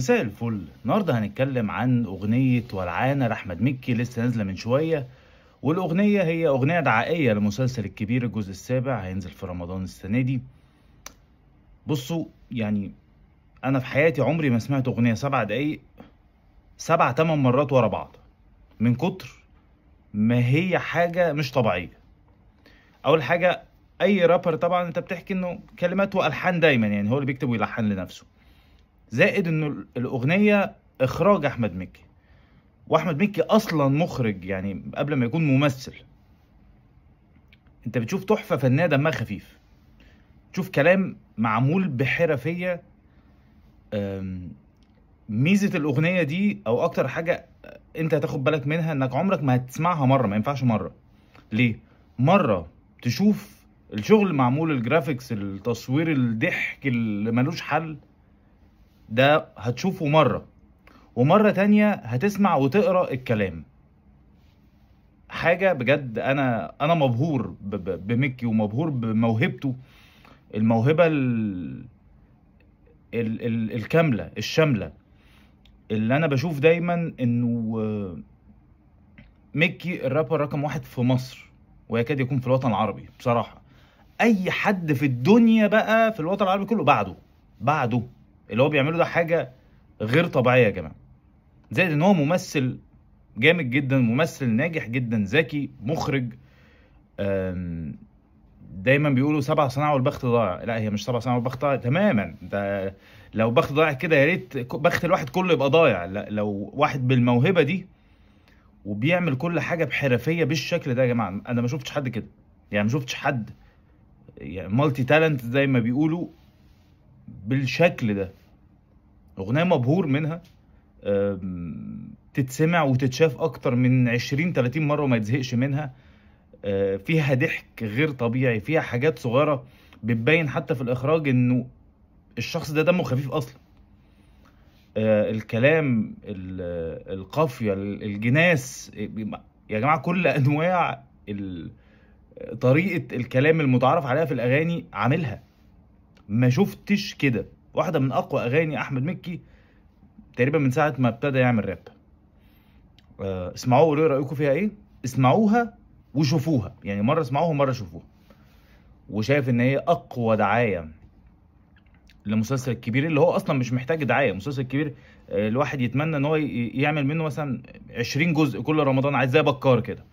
مساء الفل النهارده هنتكلم عن اغنيه ولعانه لاحمد مكي لسه نازله من شويه والاغنيه هي اغنيه دعائيه لمسلسل الكبير الجزء السابع هينزل في رمضان السنه دي بصوا يعني انا في حياتي عمري ما سمعت اغنيه سبع دقايق سبع تمن مرات ورا بعض من كتر ما هي حاجه مش طبيعيه اول حاجه اي رابر طبعا انت بتحكي انه كلمات والحان دايما يعني هو اللي بيكتب ويلحن لنفسه زائد ان الاغنيه اخراج احمد مكي واحمد مكي اصلا مخرج يعني قبل ما يكون ممثل انت بتشوف تحفه فنيه دمها خفيف تشوف كلام معمول بحرفيه ميزه الاغنيه دي او اكتر حاجه انت هتاخد بالك منها انك عمرك ما هتسمعها مره ما ينفعش مره ليه مره تشوف الشغل معمول الجرافيكس التصوير الضحك اللي ملوش حل ده هتشوفه مرة ومرة تانية هتسمع وتقرأ الكلام حاجة بجد أنا أنا مبهور بميكي ومبهور بموهبته الموهبة ال... ال... ال... الكاملة الشاملة اللي أنا بشوف دايما إنه ميكي الرابر رقم واحد في مصر ويكاد يكون في الوطن العربي بصراحة أي حد في الدنيا بقى في الوطن العربي كله بعده بعده اللي هو بيعمله ده حاجه غير طبيعيه يا جماعه زائد ان هو ممثل جامد جدا ممثل ناجح جدا ذكي مخرج دايما بيقولوا سبع صناعة والبخت ضايع لا هي مش سبع صناعة والبخت ضايع تماما ده لو بخت ضايع كده يا ريت بخت الواحد كله يبقى ضايع لو واحد بالموهبة دي وبيعمل كل حاجة بحرفية بالشكل ده يا جماعة أنا ما شفتش حد كده يعني ما شفتش حد يعني مالتي تالنت زي ما بيقولوا بالشكل ده اغنيه مبهور منها تتسمع وتتشاف اكتر من 20 30 مره وما يتزهقش منها آه، فيها ضحك غير طبيعي فيها حاجات صغيره بتبين حتى في الاخراج انه الشخص ده دمه خفيف اصلا آه، الكلام القافيه الجناس يا جماعه كل انواع طريقه الكلام المتعارف عليها في الاغاني عاملها ما شفتش كده واحده من اقوى اغاني احمد مكي تقريبا من ساعه ما ابتدى يعمل راب آه، اسمعوها وقولوا رايكم فيها ايه اسمعوها وشوفوها يعني مره اسمعوها ومره شوفوها وشايف ان هي اقوى دعايه لمسلسل الكبير اللي هو اصلا مش محتاج دعايه مسلسل الكبير آه، الواحد يتمنى ان هو يعمل منه مثلا 20 جزء كل رمضان عايز زي بكار كده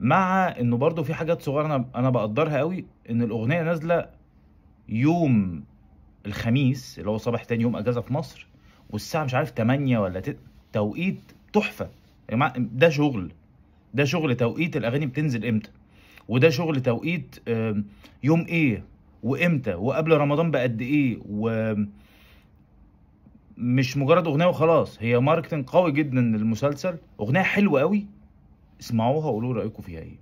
مع انه برضو في حاجات صغيره انا بقدرها قوي ان الاغنيه نازله يوم الخميس اللي هو صباح تاني يوم اجازه في مصر والساعه مش عارف 8 ولا ت... توقيت تحفه يا جماعه ده شغل ده شغل توقيت الاغاني بتنزل امتى وده شغل توقيت يوم ايه وامتى وقبل رمضان بقد ايه و مش مجرد اغنيه وخلاص هي ماركتنج قوي جدا للمسلسل اغنيه حلوه قوي اسمعوها وقولوا رايكم فيها ايه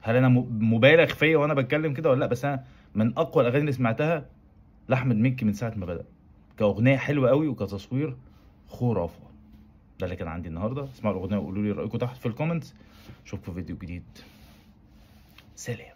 هل انا مبالغ فيا وانا بتكلم كده ولا لا بس انا من اقوى الاغاني اللي سمعتها لاحمد مكي من ساعه ما بدا كاغنيه حلوه قوي وكتصوير خرافه ده اللي كان عندي النهارده اسمعوا الاغنيه وقولوا لي رايكم تحت في الكومنتس اشوفكم في فيديو جديد سلام